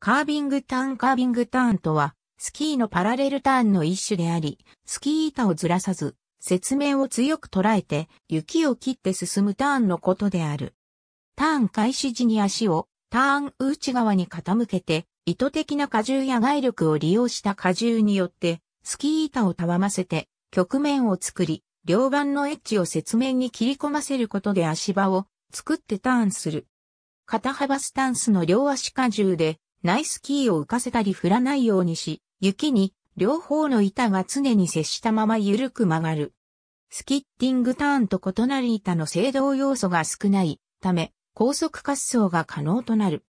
カービングターンカービングターンとは、スキーのパラレルターンの一種であり、スキー板をずらさず、雪面を強く捉えて、雪を切って進むターンのことである。ターン開始時に足を、ターン内側に傾けて、意図的な荷重や外力を利用した荷重によって、スキー板をたわませて、曲面を作り、両板のエッジを雪面に切り込ませることで足場を作ってターンする。肩幅スタンスの両足荷重でイスキーを浮かせたり振らないようにし、雪に両方の板が常に接したまま緩く曲がる。スキッティングターンと異なる板の制動要素が少ないため、高速滑走が可能となる。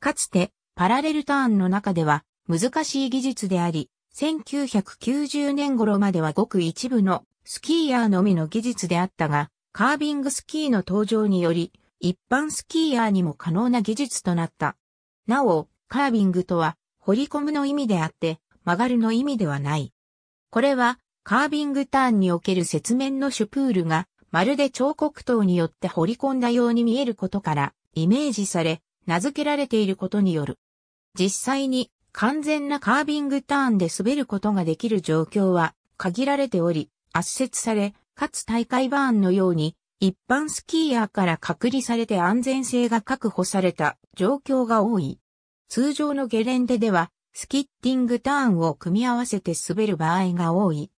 かつて、パラレルターンの中では難しい技術であり、1990年頃まではごく一部のスキーヤーのみの技術であったが、カービングスキーの登場により、一般スキーヤーにも可能な技術となった。なお、カービングとは、掘り込むの意味であって、曲がるの意味ではない。これは、カービングターンにおける雪面のシュプールが、まるで彫刻刀によって掘り込んだように見えることから、イメージされ、名付けられていることによる。実際に、完全なカービングターンで滑ることができる状況は、限られており、圧雪され、かつ大会バーンのように、一般スキーヤーから隔離されて安全性が確保された状況が多い。通常のゲレンデでは、スキッティングターンを組み合わせて滑る場合が多い。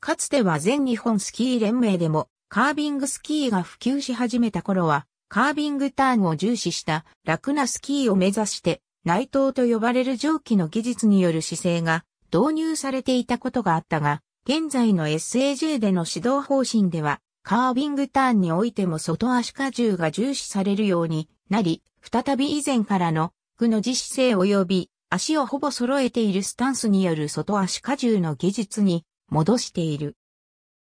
かつては全日本スキー連盟でも、カービングスキーが普及し始めた頃は、カービングターンを重視した楽なスキーを目指して、内藤と呼ばれる蒸気の技術による姿勢が導入されていたことがあったが、現在の SAJ での指導方針では、カービングターンにおいても外足荷重が重視されるようになり、再び以前からのクの実施性及び足をほぼ揃えているスタンスによる外足荷重の技術に戻している。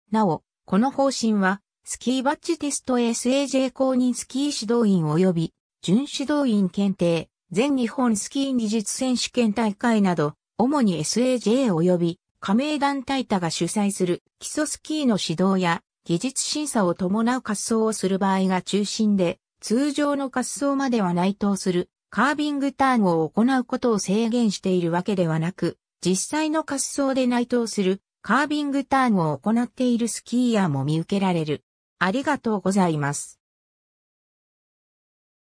なお、この方針は、スキーバッジテスト SAJ 公認スキー指導員及び、準指導員検定、全日本スキー技術選手権大会など、主に SAJ 及び、加盟団体他が主催する基礎スキーの指導や技術審査を伴う滑走をする場合が中心で、通常の滑走までは内藤するカービングターンを行うことを制限しているわけではなく、実際の滑走で内藤するカービングターンを行っているスキーヤーも見受けられる。ありがとうございます。